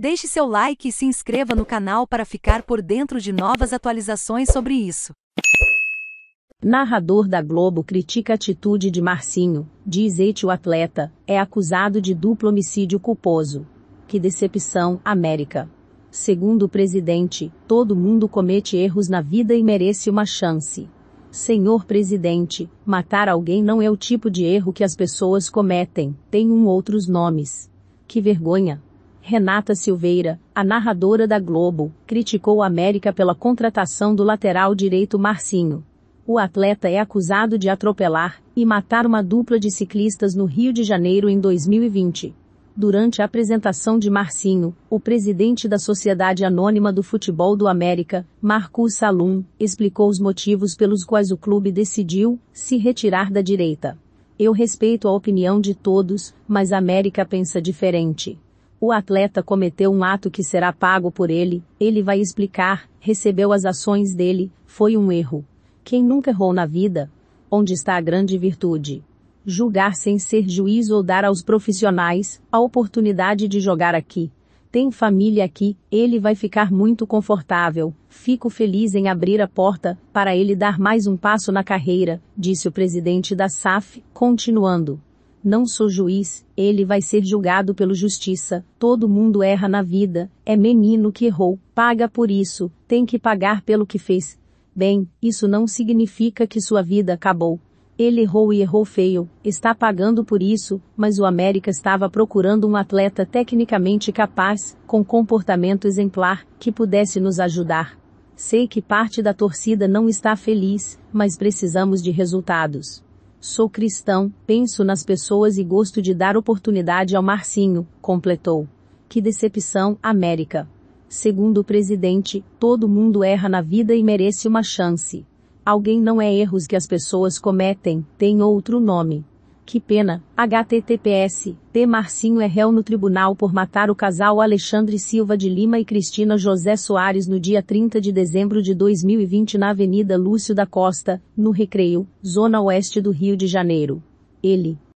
Deixe seu like e se inscreva no canal para ficar por dentro de novas atualizações sobre isso. Narrador da Globo critica a atitude de Marcinho, diz Eite o atleta, é acusado de duplo homicídio culposo. Que decepção, América. Segundo o presidente, todo mundo comete erros na vida e merece uma chance. Senhor presidente, matar alguém não é o tipo de erro que as pessoas cometem, tem um outros nomes. Que vergonha. Renata Silveira, a narradora da Globo, criticou a América pela contratação do lateral direito Marcinho. O atleta é acusado de atropelar e matar uma dupla de ciclistas no Rio de Janeiro em 2020. Durante a apresentação de Marcinho, o presidente da Sociedade Anônima do Futebol do América, Marcus Salum, explicou os motivos pelos quais o clube decidiu se retirar da direita. Eu respeito a opinião de todos, mas a América pensa diferente. O atleta cometeu um ato que será pago por ele, ele vai explicar, recebeu as ações dele, foi um erro. Quem nunca errou na vida? Onde está a grande virtude? Julgar sem ser juiz ou dar aos profissionais a oportunidade de jogar aqui. Tem família aqui, ele vai ficar muito confortável. Fico feliz em abrir a porta para ele dar mais um passo na carreira, disse o presidente da SAF, continuando. Não sou juiz, ele vai ser julgado pelo justiça. Todo mundo erra na vida, é menino que errou, paga por isso, tem que pagar pelo que fez. Bem, isso não significa que sua vida acabou. Ele errou e errou feio, está pagando por isso, mas o América estava procurando um atleta tecnicamente capaz, com comportamento exemplar, que pudesse nos ajudar. Sei que parte da torcida não está feliz, mas precisamos de resultados. Sou cristão, penso nas pessoas e gosto de dar oportunidade ao Marcinho, completou. Que decepção, América. Segundo o presidente, todo mundo erra na vida e merece uma chance. Alguém não é erros que as pessoas cometem, tem outro nome. Que pena, https, T. Marcinho é réu no tribunal por matar o casal Alexandre Silva de Lima e Cristina José Soares no dia 30 de dezembro de 2020 na Avenida Lúcio da Costa, no Recreio, Zona Oeste do Rio de Janeiro. Ele,